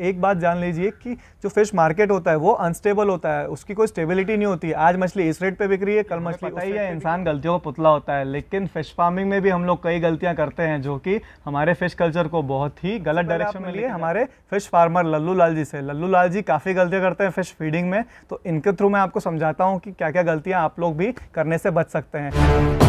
एक बात जान लीजिए कि जो फिश मार्केट होता है वो अनस्टेबल होता है उसकी कोई स्टेबिलिटी नहीं होती आज मछली इस रेट पे बिक रही है कल मछली पता ही है इंसान गलतियों का पुतला होता है लेकिन फिश फार्मिंग में भी हम लोग कई गलतियां करते हैं जो कि हमारे फिश कल्चर को बहुत ही गलत डायरेक्शन में लिए हमारे फिश फार्मर लल्लू लाल जी से लल्लू लाल जी काफ़ी गलतियाँ करते हैं फिश फीडिंग में तो इनके थ्रू मैं आपको समझाता हूँ कि क्या क्या गलतियाँ आप लोग भी करने से बच सकते हैं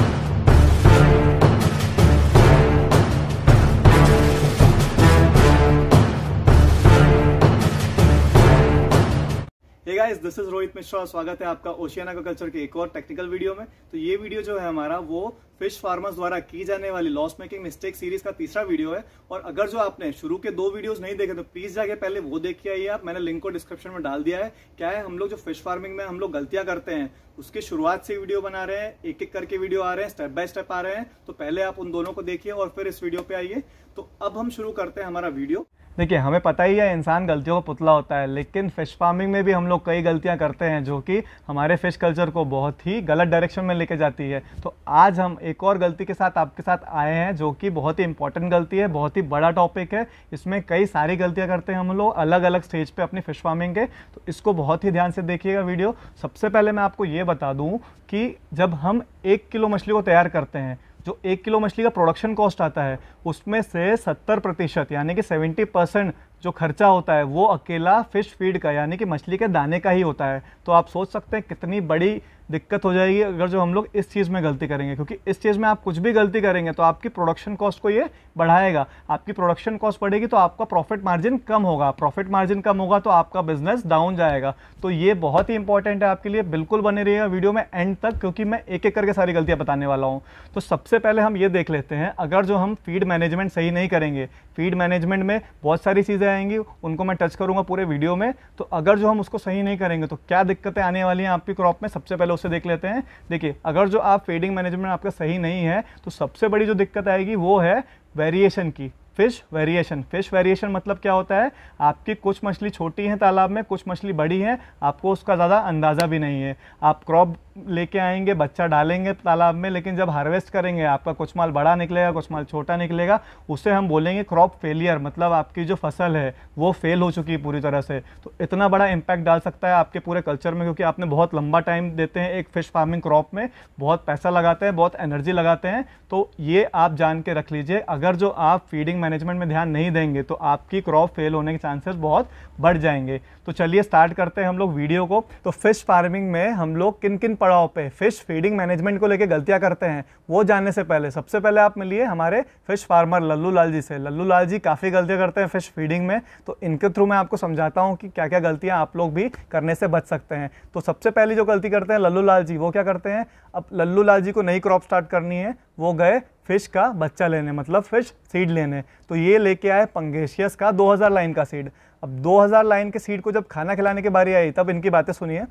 guys this is Rohit Mishra स्वागत है आपका ओशियन एग्रीकल्चर के एक और टेक्निकल वीडियो में तो ये वीडियो जो है हमारा वो फिश फार्मर्स द्वारा की जाने वाली लॉस मेकिंग मिस्टेक सीरीज का तीसरा वीडियो है और अगर जो आपने शुरू के दो वीडियोस नहीं देखे तो प्लीज जाके पहले वो देखिए आइए आप मैंने लिंक को डिस्क्रिप्शन में डाल दिया है क्या है हम लोग जो फिश फार्मिंग में हम लोग गलतियां करते हैं उसकी शुरुआत से वीडियो बना रहे हैं एक एक करके वीडियो आ रहे हैं स्टेप बाय स्टेप आ रहे हैं तो पहले आप उन दोनों को देखिए और फिर इस वीडियो पे आइए तो अब हम शुरू करते हैं हमारा वीडियो देखिए हमें पता ही है इंसान गलतियों का पुतला होता है लेकिन फ़िश फार्मिंग में भी हम लोग कई गलतियां करते हैं जो कि हमारे फ़िश कल्चर को बहुत ही गलत डायरेक्शन में लेके जाती है तो आज हम एक और गलती के साथ आपके साथ आए हैं जो कि बहुत ही इंपॉर्टेंट गलती है बहुत ही बड़ा टॉपिक है इसमें कई सारी गलतियाँ करते हैं हम लोग अलग अलग स्टेज पर अपनी फ़िश फार्मिंग के तो इसको बहुत ही ध्यान से देखिएगा वीडियो सबसे पहले मैं आपको ये बता दूँ कि जब हम एक किलो मछली को तैयार करते हैं जो एक किलो मछली का प्रोडक्शन कॉस्ट आता है उसमें से सत्तर प्रतिशत यानी कि सेवेंटी परसेंट जो खर्चा होता है वो अकेला फ़िश फीड का यानी कि मछली के दाने का ही होता है तो आप सोच सकते हैं कितनी बड़ी दिक्कत हो जाएगी अगर जो हम लोग इस चीज़ में गलती करेंगे क्योंकि इस चीज़ में आप कुछ भी गलती करेंगे तो आपकी प्रोडक्शन कॉस्ट को ये बढ़ाएगा आपकी प्रोडक्शन कॉस्ट बढ़ेगी तो आपका प्रॉफिट मार्जिन कम होगा प्रॉफिट मार्जिन कम होगा तो आपका बिजनेस डाउन जाएगा तो ये बहुत ही इंपॉर्टेंट है आपके लिए बिल्कुल बने रहिएगा वीडियो में एंड तक क्योंकि मैं एक एक करके सारी गलतियाँ बताने वाला हूँ तो सबसे पहले हम ये देख लेते हैं अगर जो हम फीड मैनेजमेंट सही नहीं करेंगे फीड मैनेजमेंट में बहुत सारी चीज़ें आएंगी उनको मैं टच करूँगा पूरे वीडियो में तो अगर जो हम उसको सही नहीं करेंगे तो क्या दिक्कतें आने वाली हैं आपकी क्रॉप में सबसे पहले से देख लेते हैं देखिए अगर जो आप फेडिंग मैनेजमेंट आपका सही नहीं है तो सबसे बड़ी जो दिक्कत आएगी वो है वेरिएशन की फिश वेरिएशन फिश वेरिएशन मतलब क्या होता है आपकी कुछ मछली छोटी हैं तालाब में कुछ मछली बड़ी हैं आपको उसका ज़्यादा अंदाज़ा भी नहीं है आप क्रॉप लेके आएंगे बच्चा डालेंगे तालाब में लेकिन जब हार्वेस्ट करेंगे आपका कुछ माल बड़ा निकलेगा कुछ माल छोटा निकलेगा उसे हम बोलेंगे क्रॉप फेलियर मतलब आपकी जो फसल है वो फेल हो चुकी है पूरी तरह से तो इतना बड़ा इम्पैक्ट डाल सकता है आपके पूरे कल्चर में क्योंकि आपने बहुत लंबा टाइम देते हैं एक फ़िश फार्मिंग क्रॉप में बहुत पैसा लगाते हैं बहुत एनर्जी लगाते हैं तो ये आप जान के रख लीजिए अगर जो आप फीडिंग मैनेजमेंट में ध्यान नहीं देंगे तो आपकी क्रॉप फेल होने के चांसेस बहुत बढ़ जाएंगे तो चलिए स्टार्ट करते हैं हम लोग वीडियो को तो फिश फार्मिंग में हम लोग किन किन पड़ाव पे फिश फीडिंग मैनेजमेंट को लेकर गलतियाँ करते हैं वो जानने से पहले सबसे पहले आप मिलिए हमारे फिश फार्मर लल्लू लाल जी से लल्लू लाल जी काफ़ी गलतियाँ करते हैं फिश फीडिंग में तो इनके थ्रू मैं आपको समझाता हूँ कि क्या क्या गलतियाँ आप लोग भी करने से बच सकते हैं तो सबसे पहली जो गलती करते हैं लल्लू लाल जी वो क्या करते हैं अब लल्लू लाल जी को नई क्रॉप स्टार्ट करनी है वो गए फिश का बच्चा लेने मतलब फिश सीड लेने तो ये लेके आए पंगेशियस का 2000 लाइन का सीड अब 2000 लाइन के सीड को जब खाना खिलाने की बारी आई तब इनकी बातें सुनिए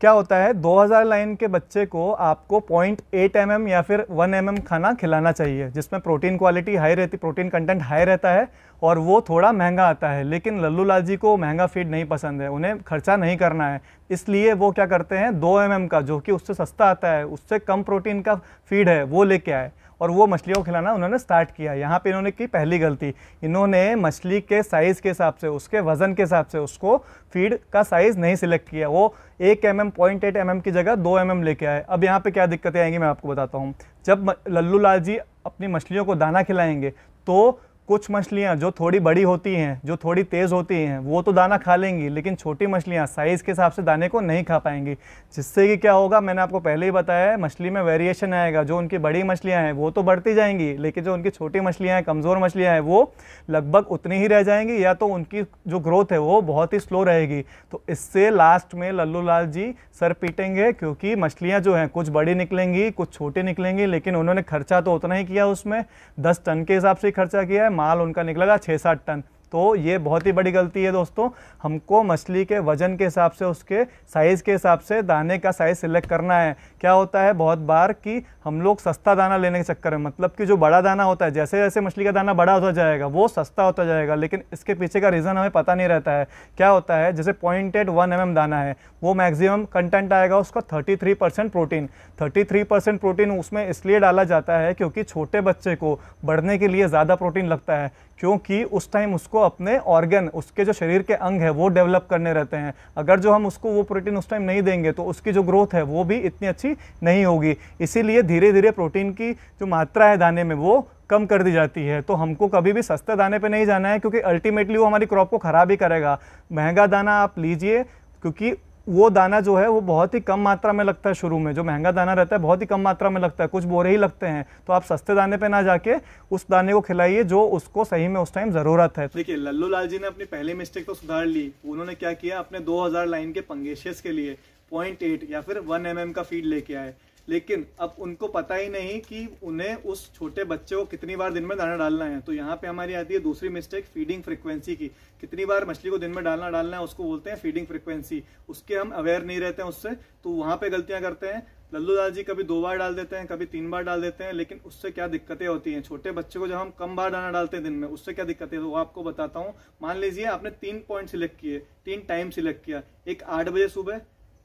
क्या होता है 2000 लाइन के बच्चे को आपको पॉइंट एट एम या फिर 1 एम mm खाना खिलाना चाहिए जिसमें प्रोटीन क्वालिटी हाई रहती प्रोटीन कंटेंट हाई रहता है और वो थोड़ा महंगा आता है लेकिन लल्लू लाल जी को महंगा फीड नहीं पसंद है उन्हें खर्चा नहीं करना है इसलिए वो क्या करते हैं दो एम mm का जो कि उससे सस्ता आता है उससे कम प्रोटीन का फीड है वो लेके आए और वो मछलियों को खिलाना उन्होंने स्टार्ट किया यहाँ पे इन्होंने की पहली गलती इन्होंने मछली के साइज़ के हिसाब से उसके वज़न के हिसाब से उसको फीड का साइज़ नहीं सिलेक्ट किया वो एक M M point eight M M की जगह दो एम एम लेके आए अब यहाँ पर क्या दिक्कतें आएंगी मैं आपको बताता हूँ जब लल्लू लाल जी अपनी मछलियों को दाना खिलाएंगे तो कुछ मछलियाँ जो थोड़ी बड़ी होती हैं जो थोड़ी तेज़ होती हैं वो तो दाना खा लेंगी लेकिन छोटी मछलियाँ साइज़ के हिसाब से दाने को नहीं खा पाएंगी जिससे कि क्या होगा मैंने आपको पहले ही बताया है मछली में वेरिएशन आएगा जो उनकी बड़ी मछलियाँ हैं वो तो बढ़ती जाएंगी लेकिन जो उनकी छोटी मछलियाँ हैं कमज़ोर मछलियाँ हैं वो लगभग उतनी ही रह जाएंगी या तो उनकी जो ग्रोथ है वो बहुत ही स्लो रहेगी तो इससे लास्ट में लल्लू लाल जी सर पीटेंगे क्योंकि मछलियाँ जो हैं कुछ बड़ी निकलेंगी कुछ छोटी निकलेंगी लेकिन उन्होंने खर्चा तो उतना ही किया उसमें दस टन के हिसाब से खर्चा किया है माल उनका निकलेगा छः सात टन तो ये बहुत ही बड़ी गलती है दोस्तों हमको मछली के वजन के हिसाब से उसके साइज़ के हिसाब से दाने का साइज़ सिलेक्ट करना है क्या होता है बहुत बार कि हम लोग सस्ता दाना लेने के चक्कर में मतलब कि जो बड़ा दाना होता है जैसे जैसे मछली का दाना बड़ा होता जाएगा वो सस्ता होता जाएगा लेकिन इसके पीछे का रीज़न हमें पता नहीं रहता है क्या होता है जैसे पॉइंटेड वन एम दाना है वो मैक्सिमम कंटेंट आएगा उसका thirty three percent protein thirty three percent protein उसमें इसलिए डाला जाता है क्योंकि छोटे बच्चे को बढ़ने के लिए ज़्यादा प्रोटीन लगता है क्योंकि उस टाइम उसको अपने ऑर्गन उसके जो शरीर के अंग है वो डेवलप करने रहते हैं अगर जो हम उसको वो प्रोटीन उस टाइम नहीं देंगे तो उसकी जो ग्रोथ है वो भी इतनी अच्छी नहीं होगी इसीलिए धीरे धीरे प्रोटीन की जो मात्रा है दाने में वो कम कर दी जाती है तो हमको कभी भी सस्ते दाने पर नहीं जाना है क्योंकि अल्टीमेटली वो हमारी क्रॉप को ख़राब ही करेगा महंगा दाना आप लीजिए क्योंकि वो दाना जो है वो बहुत ही कम मात्रा में लगता है शुरू में जो महंगा दाना रहता है बहुत ही कम मात्रा में लगता है कुछ बोरे ही लगते हैं तो आप सस्ते दाने पे ना जाके उस दाने को खिलाइए जो उसको सही में उस टाइम जरूरत है देखिए लल्लू लाल जी ने अपनी पहली मिस्टेक तो सुधार ली उन्होंने क्या किया अपने दो लाइन के पंगेशियस के लिए पॉइंट या फिर वन एम mm का फीड लेके आए लेकिन अब उनको पता ही नहीं कि उन्हें उस छोटे बच्चे को कितनी बार दिन में दाना डालना है तो यहाँ पे हमारी आती है दूसरी मिस्टेक फीडिंग फ्रिक्वेंसी की कितनी बार मछली को दिन में डालना डालना है उसको बोलते हैं फीडिंग फ्रिक्वेंसी उसके हम अवेयर नहीं रहते हैं उससे तो वहाँ पे गलतियाँ करते हैं लल्लू दाल जी कभी दो बार डाल देते हैं कभी तीन बार डाल देते हैं लेकिन उससे क्या दिक्कतें होती हैं छोटे बच्चे को जब हम कम बार दाना डालते हैं दिन में उससे क्या दिक्कतें तो वो आपको बताता हूँ मान लीजिए आपने तीन पॉइंट सिलेक्ट किए तीन टाइम सिलेक्ट किया एक आठ बजे सुबह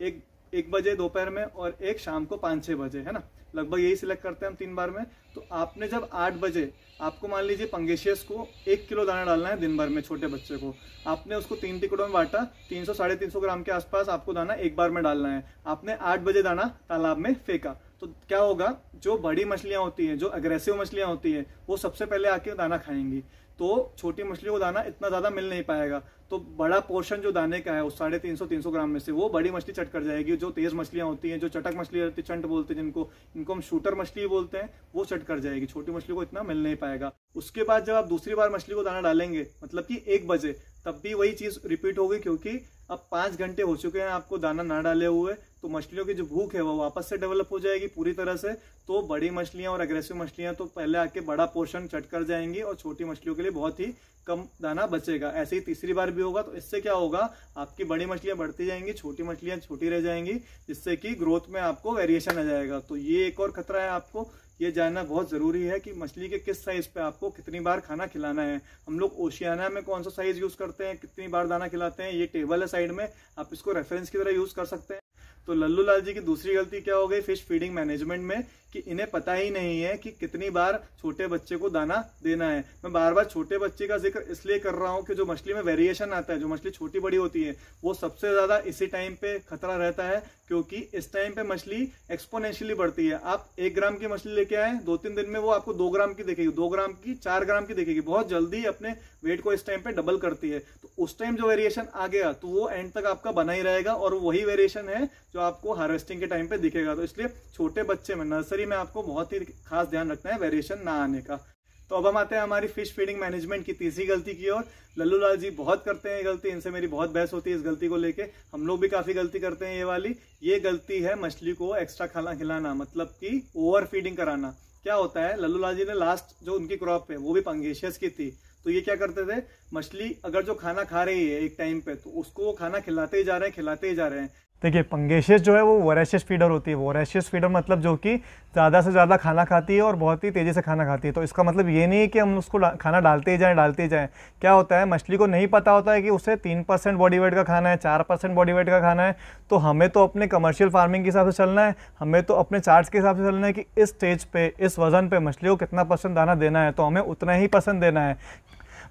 एक एक बजे दोपहर में और एक शाम को पाँच छः बजे है ना लगभग यही सिलेक्ट करते हैं हम तीन बार में तो आपने जब आठ बजे आपको मान लीजिए पंगेशियस को एक किलो दाना डालना है दिन भर में छोटे बच्चे को आपने उसको तीन टिकटों में बांटा तीन सौ साढ़े तीन सौ ग्राम के आसपास आपको दाना एक बार में डालना है आपने आठ बजे दाना तालाब में फेंका तो क्या होगा जो बड़ी मछलियाँ होती हैं जो अग्रेसिव मछलियाँ होती हैं वो सबसे पहले आके दाना खाएंगी तो छोटी मछली को दाना इतना ज़्यादा मिल नहीं पाएगा तो बड़ा पोर्शन जो दाने का है उस साढ़े तीन सौ तीन सौ ग्राम में से वो बड़ी मछली चट कर जाएगी जो तेज़ मछलियाँ होती हैं जो चटक मछली रहती है चंट बोलते हैं जिनको इनको हम शूटर मछली बोलते हैं वो चट कर जाएगी छोटी मछली को इतना मिल नहीं पाएगा उसके बाद जब आप दूसरी बार मछली को दाना डालेंगे मतलब कि एक बजे तब भी वही चीज़ रिपीट होगी क्योंकि अब पांच घंटे हो चुके हैं आपको दाना ना डाले हुए तो मछलियों की जो भूख है वो वापस से डेवलप हो जाएगी पूरी तरह से तो बड़ी मछलियां और अग्रेसिव मछलियां तो पहले आके बड़ा पोर्शन चट कर जाएंगी और छोटी मछलियों के लिए बहुत ही कम दाना बचेगा ऐसे ही तीसरी बार भी होगा तो इससे क्या होगा आपकी बड़ी मछलियां बढ़ती जाएंगी छोटी मछलियां छोटी रह जाएंगी जिससे कि ग्रोथ में आपको वेरिएशन आ जाएगा तो ये एक और खतरा है आपको ये जानना बहुत ज़रूरी है कि मछली के किस साइज़ पे आपको कितनी बार खाना खिलाना है हम लोग ओशियाना में कौन सा साइज़ यूज़ करते हैं कितनी बार दाना खिलाते हैं ये टेबल है साइड में आप इसको रेफरेंस की तरह यूज़ कर सकते हैं तो लल्लू लाल जी की दूसरी गलती क्या हो गई फिश फीडिंग मैनेजमेंट में कि इन्हें पता ही नहीं है कि कितनी बार छोटे बच्चे को दाना देना है मैं बार बार छोटे बच्चे का जिक्र इसलिए कर रहा हूँ कि जो मछली में वेरिएशन आता है जो मछली छोटी बड़ी होती है वो सबसे ज़्यादा इसी टाइम पे खतरा रहता है क्योंकि इस टाइम पे मछली एक्सपोनेंशियली बढ़ती है आप एक ग्राम की मछली लेके आए दो तीन दिन में वो आपको दो ग्राम की दिखेगी दो ग्राम की चार ग्राम की दिखेगी बहुत जल्दी अपने वेट को इस टाइम पे डबल करती है तो उस टाइम जो वेरिएशन आ गया तो वो एंड तक आपका बना ही रहेगा और वही वेरिएशन है जो आपको हार्वेस्टिंग के टाइम पे दिखेगा तो इसलिए छोटे बच्चे में नर्सरी में आपको बहुत ही खास ध्यान रखना है वेरिएशन ना आने का तो अब हम आते हैं हमारी फिश फीडिंग मैनेजमेंट की तीसरी गलती की ओर लल्लू लाल जी बहुत करते हैं ये गलती इनसे मेरी बहुत बहस होती है इस गलती को लेके हम लोग भी काफी गलती करते हैं ये वाली ये गलती है मछली को एक्स्ट्रा खाना खिलाना मतलब कि ओवर फीडिंग कराना क्या होता है लल्लू लाल जी ने लास्ट जो उनकी क्रॉप है वो भी पंगेशियस की थी तो ये क्या करते थे मछली अगर जो खाना खा रही है एक टाइम पे तो उसको वो खाना खिलाते ही जा रहे हैं खिलाते ही जा रहे हैं देखिए पंगेशियस जो है वो वोरेशियस फीडर होती है वोरेशियस फीडर मतलब जो कि ज़्यादा से ज़्यादा खाना खाती है और बहुत ही तेज़ी से खाना खाती है तो इसका मतलब ये नहीं है कि हम उसको खाना डालते ही जाएँ डालते ही जाएँ क्या होता है मछली को नहीं पता होता है कि उसे तीन परसेंट बॉडी वेट का खाना है चार परसेंट बॉडी वेट का खाना है तो हमें तो अपने कमर्शियल फार्मिंग के हिसाब से चलना है हमें तो अपने चार्ज के हिसाब से चलना है कि इस स्टेज पर इस वज़न पर मछली को कितना परसेंट दाना देना है तो हमें उतना ही परसेंट देना है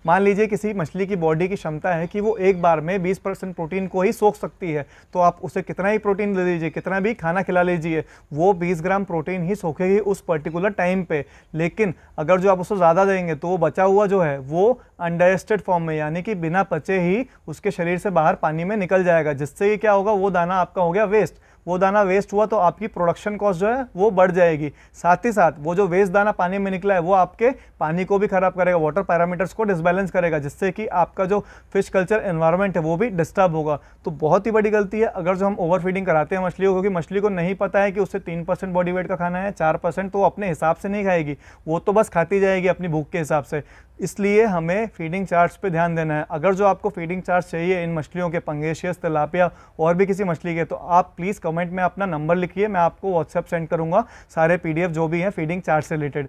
मान लीजिए किसी मछली की बॉडी की क्षमता है कि वो एक बार में 20 परसेंट प्रोटीन को ही सोख सकती है तो आप उसे कितना ही प्रोटीन दे दीजिए कितना भी खाना खिला लीजिए वो 20 ग्राम प्रोटीन ही सोखेगी उस पर्टिकुलर टाइम पे लेकिन अगर जो आप उसको ज़्यादा देंगे तो वो बचा हुआ जो है वो अनडाइजेस्टेड फॉर्म में यानी कि बिना पचे ही उसके शरीर से बाहर पानी में निकल जाएगा जिससे ये क्या होगा वो दाना आपका हो गया वेस्ट वो दाना वेस्ट हुआ तो आपकी प्रोडक्शन कॉस्ट जो है वो बढ़ जाएगी साथ ही साथ वो जो वेस्ट दाना पानी में निकला है वो आपके पानी को भी खराब करेगा वाटर पैरामीटर्स को डिसबैलेंस करेगा जिससे कि आपका जो फिश कल्चर एनवायरमेंट है वो भी डिस्टर्ब होगा तो बहुत ही बड़ी गलती है अगर जो हम ओवर फीडिंग कराते हैं मछलियों को क्योंकि मछली को नहीं पता है कि उससे तीन परसेंट बॉडी वेट का खाना है चार परसेंट तो अपने हिसाब से नहीं खाएगी वो तो बस खाती जाएगी अपनी भूख के हिसाब से इसलिए हमें फीडिंग चार्ट्स पे ध्यान देना है अगर जो आपको फीडिंग चार्ज चाहिए इन मछलियों के पंगेशियस तलापिया और भी किसी मछली के तो आप प्लीज़ कमेंट में अपना नंबर लिखिए मैं आपको व्हाट्सएप सेंड करूँगा सारे पीडीएफ जो भी हैं फीडिंग चार्ट से रिलेटेड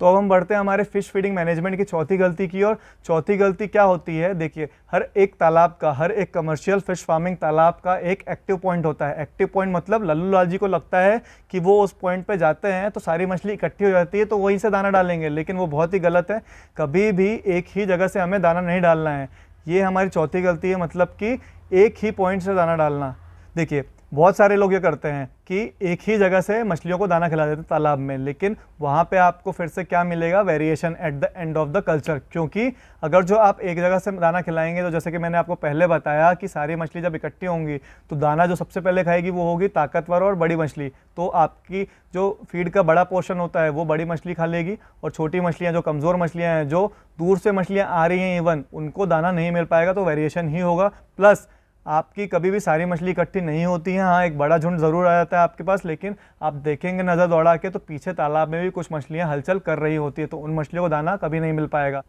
तो अब हम बढ़ते हैं हमारे फिश फीडिंग मैनेजमेंट की चौथी गलती की और चौथी गलती क्या होती है देखिए हर एक तालाब का हर एक कमर्शियल फिश फार्मिंग तालाब का एक एक्टिव पॉइंट होता है एक्टिव पॉइंट मतलब लल्लू लाल जी को लगता है कि वो उस पॉइंट पर जाते हैं तो सारी मछली इकट्ठी हो जाती है तो वहीं से दाना डालेंगे लेकिन वो बहुत ही गलत है कभी भी एक ही जगह से हमें दाना नहीं डालना है ये हमारी चौथी गलती है मतलब कि एक ही पॉइंट से दाना डालना देखिए बहुत सारे लोग ये करते हैं कि एक ही जगह से मछलियों को दाना खिला देते हैं तालाब में लेकिन वहाँ पे आपको फिर से क्या मिलेगा variation at the end of the culture क्योंकि अगर जो आप एक जगह से दाना खिलाएंगे तो जैसे कि मैंने आपको पहले बताया कि सारी मछली जब इकट्ठी होंगी तो दाना जो सबसे पहले खाएगी वो होगी ताकतवर और बड़ी मछली तो आपकी जो फीड का बड़ा पोर्शन होता है वो बड़ी मछली खा लेगी और छोटी मछलियाँ जो कमज़ोर मछलियाँ हैं जो दूर से मछलियाँ आ रही हैं इवन उनको दाना नहीं मिल पाएगा तो वेरिएशन ही होगा प्लस आपकी कभी भी सारी मछली इकट्ठी नहीं होती है हाँ एक बड़ा झुंड ज़रूर आ जाता है आपके पास लेकिन आप देखेंगे नज़र दौड़ा के तो पीछे तालाब में भी कुछ मछलियाँ हलचल कर रही होती है तो उन मछलियों को दाना कभी नहीं मिल पाएगा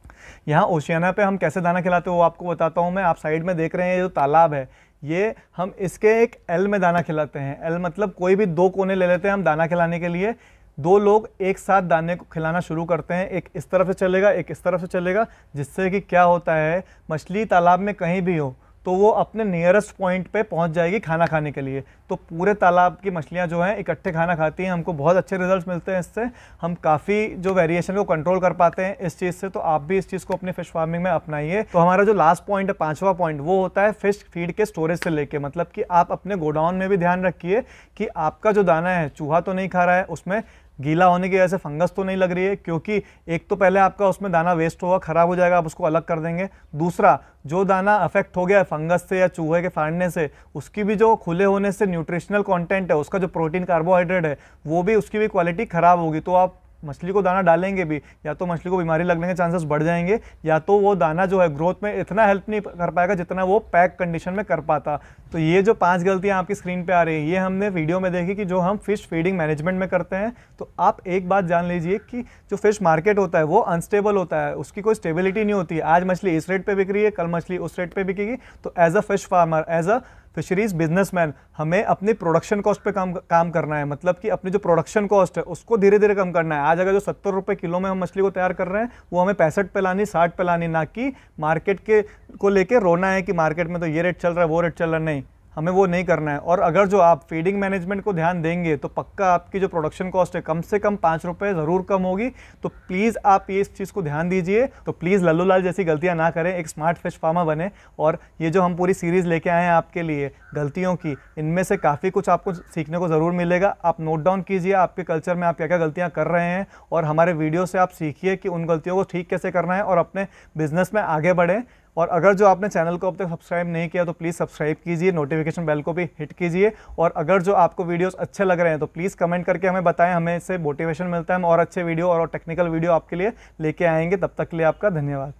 यहाँ ओशियाना पे हम कैसे दाना खिलाते हो वो आपको बताता हूँ मैं आप साइड में देख रहे हैं ये जो तालाब है ये हम इसके एक एल में दाना खिलाते हैं एल मतलब कोई भी दो कोने ले लेते हैं हम दाना खिलाने के लिए दो लोग एक साथ दाने को खिलाना शुरू करते हैं एक इस तरफ से चलेगा एक इस तरफ से चलेगा जिससे कि क्या होता है मछली तालाब में कहीं भी हो तो वो अपने नियरेस्ट पॉइंट पे पहुंच जाएगी खाना खाने के लिए तो पूरे तालाब की मछलियां जो हैं इकट्ठे खाना खाती हैं हमको बहुत अच्छे रिजल्ट्स मिलते हैं इससे हम काफ़ी जो वेरिएशन को कंट्रोल कर पाते हैं इस चीज़ से तो आप भी इस चीज़ को अपने फिश फार्मिंग में अपनाइए तो हमारा जो लास्ट पॉइंट है पाँचवा पॉइंट वो होता है फिश फीड के स्टोरेज से लेके मतलब कि आप अपने गोडाउन में भी ध्यान रखिए कि आपका जो दाना है चूहा तो नहीं खा रहा है उसमें गीला होने की वजह से फंगस तो नहीं लग रही है क्योंकि एक तो पहले आपका उसमें दाना वेस्ट होगा ख़राब हो जाएगा आप उसको अलग कर देंगे दूसरा जो दाना अफेक्ट हो गया है फंगस से या चूहे के फाड़ने से उसकी भी जो खुले होने से न्यूट्रिशनल कंटेंट है उसका जो प्रोटीन कार्बोहाइड्रेट है वो भी उसकी भी क्वालिटी ख़राब होगी तो आप मछली को दाना डालेंगे भी या तो मछली को बीमारी लगने के चांसेस बढ़ जाएंगे या तो वो दाना जो है ग्रोथ में इतना हेल्प नहीं कर पाएगा जितना वो पैक कंडीशन में कर पाता तो ये जो पांच गलतियां आपकी स्क्रीन पे आ रही है ये हमने वीडियो में देखी कि जो हम फिश फीडिंग मैनेजमेंट में करते हैं तो आप एक बात जान लीजिए कि जो फिश मार्केट होता है वो अनस्टेबल होता है उसकी कोई स्टेबिलिटी नहीं होती आज मछली इस रेट पर बिक रही है कल मछली उस रेट पर बिकेगी तो as a fish farmer as a fisheries businessman हमें अपने प्रोडक्शन कॉस्ट पे काम काम करना है मतलब कि अपनी जो प्रोडक्शन कॉस्ट है उसको धीरे धीरे कम करना है आज अगर जो सत्तर रुपये किलो में हम मछली को तैयार कर रहे हैं वो हमें पैंसठ पे लानी साठ पे लानी ना कि मार्केट के को लेके रोना है कि मार्केट में तो ये रेट चल रहा है वो रेट चल रहा है नहीं हमें वो नहीं करना है और अगर जो आप फीडिंग मैनेजमेंट को ध्यान देंगे तो पक्का आपकी जो प्रोडक्शन कॉस्ट है कम से कम पाँच रुपये ज़रूर कम होगी तो प्लीज़ आप ये इस चीज़ को ध्यान दीजिए तो प्लीज़ लल्लू लाल जैसी गलतियाँ ना करें एक स्मार्ट फिश फार्मा बने और ये जो हम पूरी सीरीज़ लेके आए हैं आपके लिए गलतियों की इनमें से काफ़ी कुछ आपको सीखने को ज़रूर मिलेगा आप नोट डाउन कीजिए आपके कल्चर में आप क्या क्या गलतियाँ कर रहे हैं और हमारे वीडियो से आप सीखिए कि उन गलतियों को ठीक कैसे करना है और अपने बिज़नेस में आगे बढ़ें और अगर जो आपने चैनल को अब तक सब्सक्राइब नहीं किया तो प्लीज़ सब्सक्राइब कीजिए नोटिफिकेशन बेल को भी हिट कीजिए और अगर जो आपको वीडियोस अच्छे लग रहे हैं तो प्लीज़ कमेंट करके हमें बताएं हमें इससे मोटिवेशन मिलता है हम और अच्छे वीडियो और टेक्निकल वीडियो आपके लिए लेके आएंगे तब तक के लिए आपका धन्यवाद